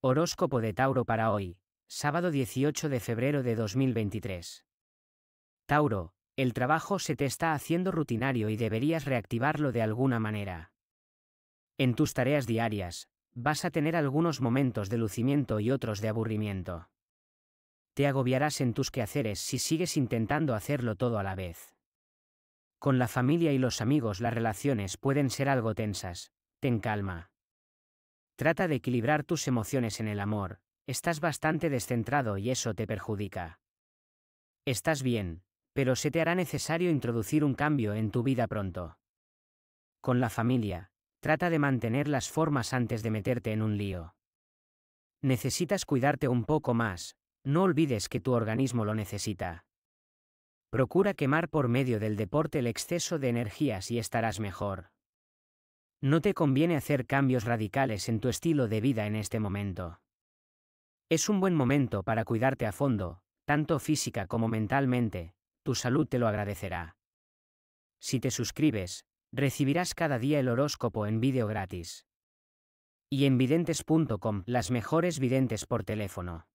Horóscopo de Tauro para hoy, sábado 18 de febrero de 2023. Tauro, el trabajo se te está haciendo rutinario y deberías reactivarlo de alguna manera. En tus tareas diarias, vas a tener algunos momentos de lucimiento y otros de aburrimiento. Te agobiarás en tus quehaceres si sigues intentando hacerlo todo a la vez. Con la familia y los amigos las relaciones pueden ser algo tensas, ten calma. Trata de equilibrar tus emociones en el amor, estás bastante descentrado y eso te perjudica. Estás bien, pero se te hará necesario introducir un cambio en tu vida pronto. Con la familia, trata de mantener las formas antes de meterte en un lío. Necesitas cuidarte un poco más, no olvides que tu organismo lo necesita. Procura quemar por medio del deporte el exceso de energías y estarás mejor. No te conviene hacer cambios radicales en tu estilo de vida en este momento. Es un buen momento para cuidarte a fondo, tanto física como mentalmente, tu salud te lo agradecerá. Si te suscribes, recibirás cada día el horóscopo en vídeo gratis. Y en videntes.com, las mejores videntes por teléfono.